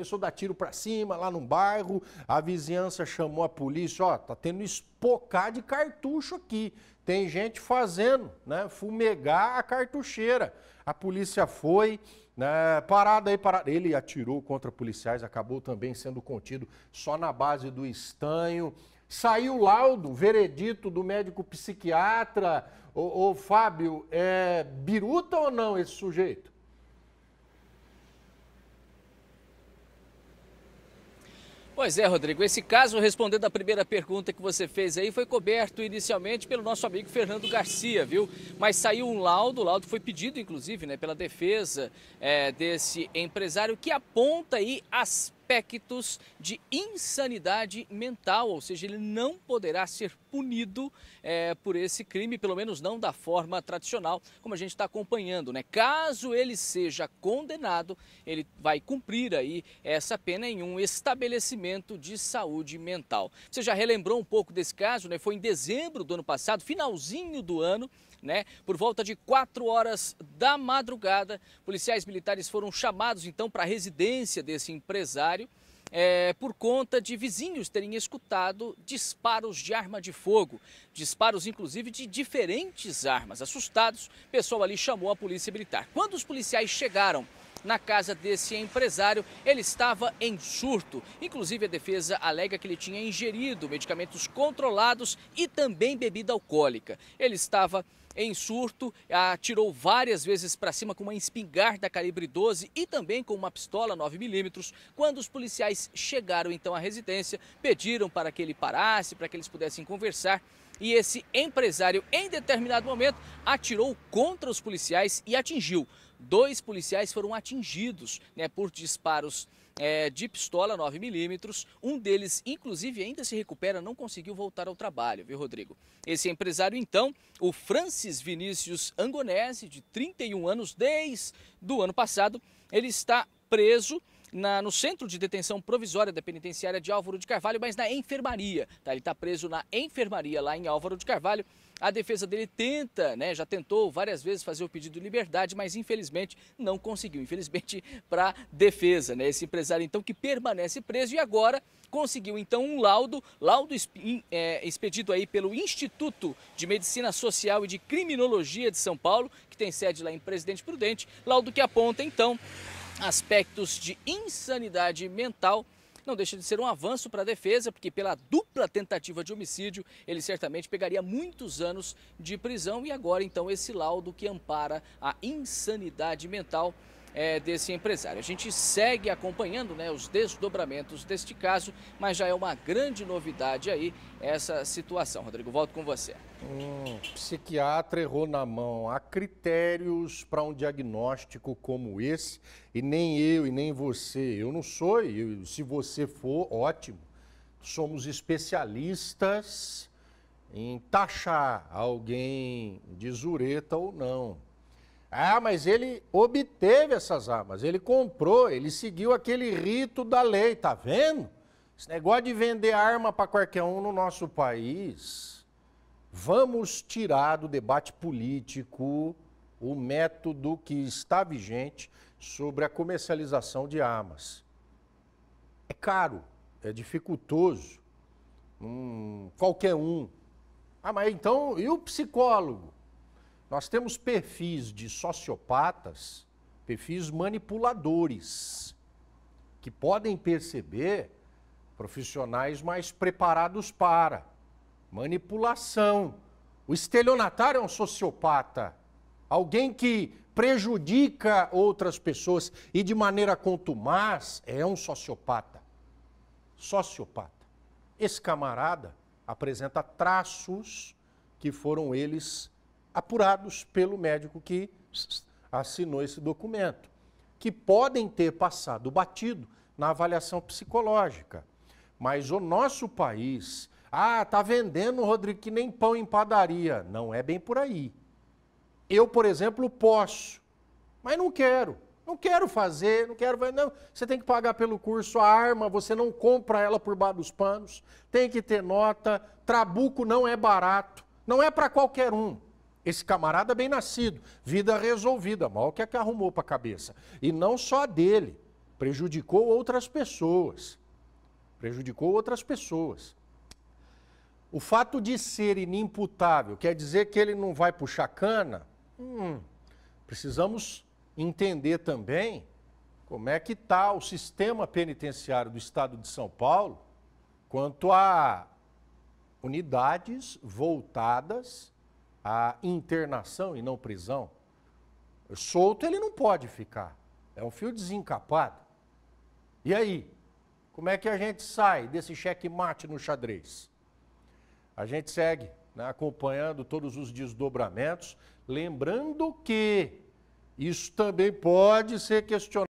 começou a dar tiro para cima lá no bairro, a vizinhança chamou a polícia, ó, tá tendo espocar de cartucho aqui. Tem gente fazendo, né, fumegar a cartucheira. A polícia foi, né, parada aí, parada. Ele atirou contra policiais, acabou também sendo contido só na base do estanho. Saiu o laudo, veredito do médico psiquiatra. Ô, ô Fábio, é biruta ou não esse sujeito? Pois é, Rodrigo. Esse caso, respondendo a primeira pergunta que você fez aí, foi coberto inicialmente pelo nosso amigo Fernando Garcia, viu? Mas saiu um laudo, o laudo foi pedido, inclusive, né, pela defesa é, desse empresário, que aponta aí as aspectos de insanidade mental, ou seja, ele não poderá ser punido é, por esse crime, pelo menos não da forma tradicional, como a gente está acompanhando. Né? Caso ele seja condenado, ele vai cumprir aí essa pena em um estabelecimento de saúde mental. Você já relembrou um pouco desse caso, né? foi em dezembro do ano passado, finalzinho do ano, né? Por volta de 4 horas da madrugada, policiais militares foram chamados então para a residência desse empresário. É, por conta de vizinhos terem escutado disparos de arma de fogo, disparos inclusive de diferentes armas. Assustados, o pessoal ali chamou a polícia militar. Quando os policiais chegaram na casa desse empresário, ele estava em surto. Inclusive, a defesa alega que ele tinha ingerido medicamentos controlados e também bebida alcoólica. Ele estava em surto, atirou várias vezes para cima com uma espingarda calibre 12 e também com uma pistola 9mm. Quando os policiais chegaram então à residência, pediram para que ele parasse, para que eles pudessem conversar. E esse empresário, em determinado momento, atirou contra os policiais e atingiu. Dois policiais foram atingidos né, por disparos é, de pistola 9mm. Um deles, inclusive, ainda se recupera, não conseguiu voltar ao trabalho, viu, Rodrigo? Esse empresário, então, o Francis Vinícius Angonese, de 31 anos, desde do ano passado, ele está preso na, no centro de detenção provisória da penitenciária de Álvaro de Carvalho, mas na enfermaria. Tá? Ele está preso na enfermaria lá em Álvaro de Carvalho. A defesa dele tenta, né, já tentou várias vezes fazer o pedido de liberdade, mas infelizmente não conseguiu. Infelizmente para defesa, né? Esse empresário então que permanece preso e agora conseguiu então um laudo, laudo é, expedido aí pelo Instituto de Medicina Social e de Criminologia de São Paulo, que tem sede lá em Presidente Prudente, laudo que aponta então aspectos de insanidade mental não deixa de ser um avanço para a defesa, porque pela dupla tentativa de homicídio, ele certamente pegaria muitos anos de prisão e agora então esse laudo que ampara a insanidade mental é, desse empresário. A gente segue acompanhando né, os desdobramentos deste caso, mas já é uma grande novidade aí essa situação. Rodrigo, volto com você. Um psiquiatra errou na mão. Há critérios para um diagnóstico como esse, e nem eu e nem você. Eu não sou, eu, se você for, ótimo. Somos especialistas em taxar alguém de zureta ou não. Ah, mas ele obteve essas armas, ele comprou, ele seguiu aquele rito da lei, tá vendo? Esse negócio de vender arma para qualquer um no nosso país. Vamos tirar do debate político o método que está vigente sobre a comercialização de armas. É caro, é dificultoso. Hum, qualquer um. Ah, mas então, e o psicólogo? Nós temos perfis de sociopatas, perfis manipuladores, que podem perceber profissionais mais preparados para manipulação. O estelionatário é um sociopata, alguém que prejudica outras pessoas e de maneira contumaz é um sociopata. Sociopata. Esse camarada apresenta traços que foram eles apurados pelo médico que assinou esse documento, que podem ter passado batido na avaliação psicológica. Mas o nosso país, ah, tá vendendo, Rodrigo, que nem pão em padaria. Não é bem por aí. Eu, por exemplo, posso, mas não quero. Não quero fazer, não quero. Não, você tem que pagar pelo curso a arma, você não compra ela por baixo dos panos, tem que ter nota. Trabuco não é barato, não é para qualquer um. Esse camarada bem nascido, vida resolvida, mal que é que arrumou para a cabeça. E não só a dele, prejudicou outras pessoas. Prejudicou outras pessoas. O fato de ser inimputável quer dizer que ele não vai puxar cana? Hum, precisamos entender também como é que está o sistema penitenciário do Estado de São Paulo quanto a unidades voltadas a internação e não prisão. Solto ele não pode ficar. É um fio desencapado. E aí? Como é que a gente sai desse xeque-mate no xadrez? A gente segue né, acompanhando todos os desdobramentos, lembrando que isso também pode ser questionado.